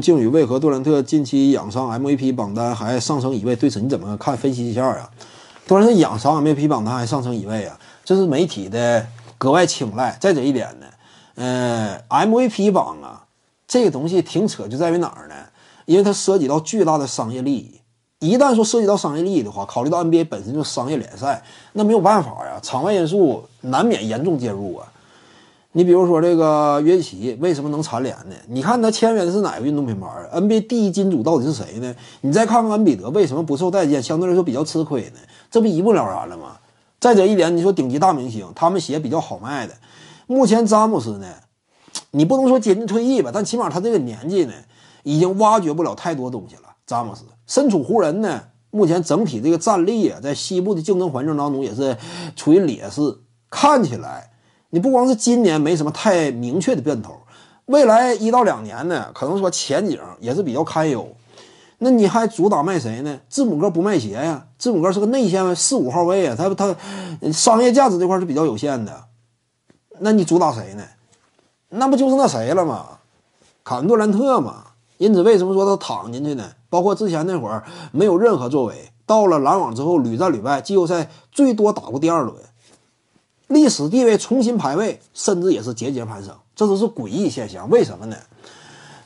敬宇，为何杜兰特近期养伤，MVP 榜单还上升一位？对此你怎么看？分析一下啊！杜兰特养伤，MVP 榜单还上升一位啊，这是媒体的格外青睐。再者一点呢，呃 m v p 榜啊，这个东西挺扯，就在于哪儿呢？因为它涉及到巨大的商业利益。一旦说涉及到商业利益的话，考虑到 NBA 本身就是商业联赛，那没有办法呀，场外因素难免严重介入啊。你比如说这个约基，为什么能蝉联呢？你看他签约的是哪个运动品牌？NBA 第一金主到底是谁呢？你再看看恩比德为什么不受待见，相对来说比较吃亏呢？这不一目了然了吗？再者一点，你说顶级大明星，他们鞋比较好卖的。目前詹姆斯呢，你不能说接近退役吧，但起码他这个年纪呢，已经挖掘不了太多东西了。詹姆斯身处湖人呢，目前整体这个战力啊，在西部的竞争环境当中也是处于劣势，看起来。你不光是今年没什么太明确的变头，未来一到两年呢，可能说前景也是比较堪忧。那你还主打卖谁呢？字母哥不卖鞋呀，字母哥是个内线，四五号位，他他商业价值这块是比较有限的。那你主打谁呢？那不就是那谁了吗？坎文杜兰特嘛。因此，为什么说他躺进去呢？包括之前那会儿没有任何作为，到了篮网之后屡战屡败，季后赛最多打过第二轮。历史地位重新排位，甚至也是节节攀升，这都是诡异现象。为什么呢？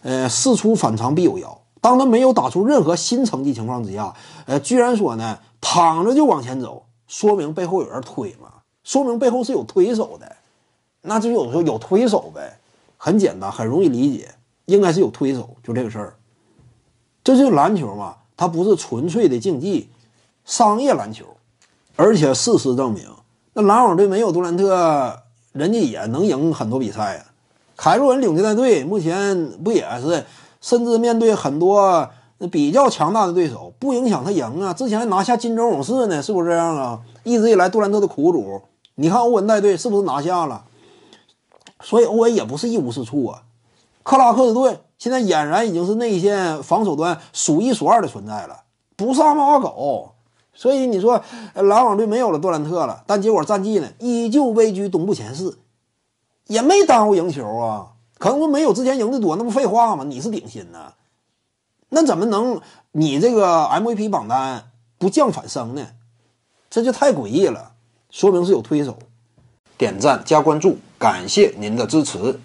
呃，事出反常必有妖。当他没有打出任何新成绩情况之下，呃，居然说呢躺着就往前走，说明背后有人推嘛，说明背后是有推手的。那就有时候有推手呗，很简单，很容易理解，应该是有推手。就这个事儿，这就篮球嘛，它不是纯粹的竞技，商业篮球，而且事实证明。那篮网队没有杜兰特，人家也能赢很多比赛啊。凯瑞文领队带队，目前不也是，甚至面对很多比较强大的对手，不影响他赢啊。之前还拿下金州勇士呢，是不是这样啊？一直以来杜兰特的苦主，你看欧文带队是不是拿下了？所以欧文也不是一无是处啊。克拉克的队现在俨然已经是内线防守端数一数二的存在了，不是阿猫阿狗。所以你说，篮网队没有了杜兰特了，但结果战绩呢，依旧位居东部前四，也没耽误赢球啊。可能没有之前赢的多，那不废话吗？你是顶薪呢，那怎么能你这个 MVP 榜单不降反升呢？这就太诡异了，说明是有推手。点赞加关注，感谢您的支持。